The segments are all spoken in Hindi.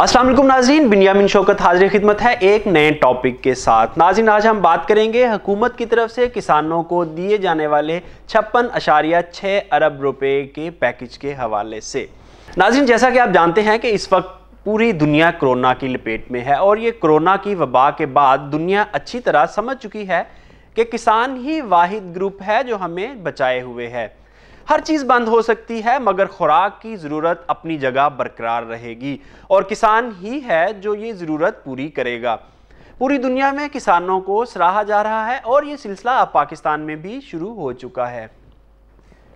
वालेकुम नाजीन बिनियामिन शौकत हाजिर खिदमत है एक नए टॉपिक के साथ नाजिन आज हम बात करेंगे हुकूमत की तरफ से किसानों को दिए जाने वाले छप्पन अशारिया छः अरब रुपए के पैकेज के हवाले से नाजिन जैसा कि आप जानते हैं कि इस वक्त पूरी दुनिया कोरोना की लपेट में है और ये कोरोना की वबा के बाद दुनिया अच्छी तरह समझ चुकी है कि किसान ही वाहिद ग्रुप है जो हमें बचाए हुए है हर चीज़ बंद हो सकती है मगर खुराक की ज़रूरत अपनी जगह बरकरार रहेगी और किसान ही है जो ये ज़रूरत पूरी करेगा पूरी दुनिया में किसानों को सराहा जा रहा है और ये सिलसिला अब पाकिस्तान में भी शुरू हो चुका है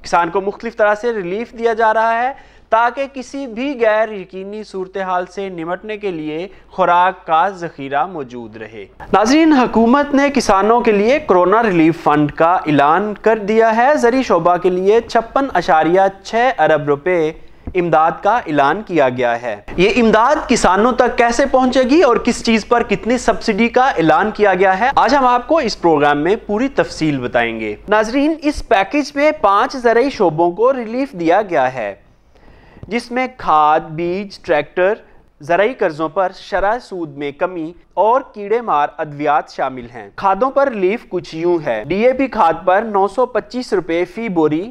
किसान को मुख्तलिफ तरह से रिलीफ दिया जा रहा है ताकि किसी भी गैर यकीनी सूरत हाल से निमटने के लिए खुराक का जखीरा मौजूद रहे नाजरीन हुकूमत ने किसानों के लिए कोरोना रिलीफ फंड का ऐलान कर दिया है जरी शोबा के लिए छप्पन अशारिया छः अरब रुपये इमदाद का ऐलान किया गया है ये इमदाद किसानों तक कैसे पहुंचेगी और किस चीज पर कितनी सब्सिडी का ऐलान किया गया है आज हम आपको इस प्रोग्राम में पूरी तफसील बताएंगे नाजरीन इस पैकेज में पांच जरिए शोबों को रिलीफ दिया गया है जिसमें खाद बीज ट्रैक्टर जरई कर्जों पर शरा सूद में कमी और कीड़े मार अद्वियात शामिल हैं खादों पर रिलीफ कुछ यूं है डीएपी खाद पर नौ सौ पच्चीस फी बोरी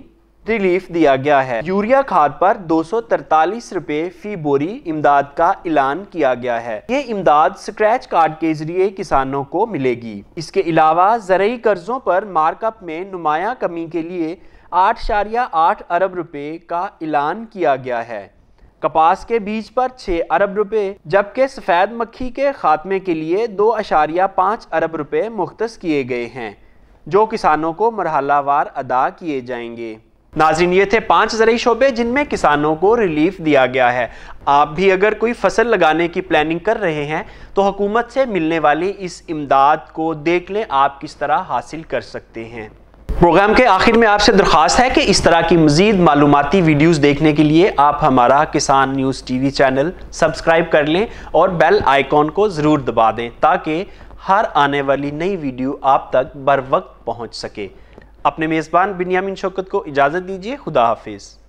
रिलीफ दिया गया है यूरिया खाद पर दो सौ तरतालीस फी बोरी इमदाद का ऐलान किया गया है ये इमदाद स्क्रैच कार्ड के जरिए किसानों को मिलेगी इसके अलावा जरई कर्जों पर मार्कअप में नुमाया कमी के लिए आठ शारिया आठ अरब रुपए का ऐलान किया गया है कपास के बीज पर छः अरब रुपए जबकि सफ़ेद मक्खी के खात्मे के लिए दो अशारिया पाँच अरब रुपए मुख्त किए गए हैं जो किसानों को मरहलावार अदा किए जाएंगे नाजिन ये थे पाँच ज़रूरी शोबे जिनमें किसानों को रिलीफ दिया गया है आप भी अगर कोई फसल लगाने की प्लानिंग कर रहे हैं तो हुकूमत से मिलने वाली इस इमदाद को देख लें आप किस तरह हासिल कर सकते हैं प्रोग्राम के आखिर में आपसे दरख्वास्त है कि इस तरह की मजीद मालूमती वीडियोस देखने के लिए आप हमारा किसान न्यूज़ टीवी चैनल सब्सक्राइब कर लें और बेल आइकॉन को ज़रूर दबा दें ताकि हर आने वाली नई वीडियो आप तक बर वक्त पहुँच सके अपने मेज़बान बिनियामिन शौकत को इजाज़त दीजिए खुदा हाफिज़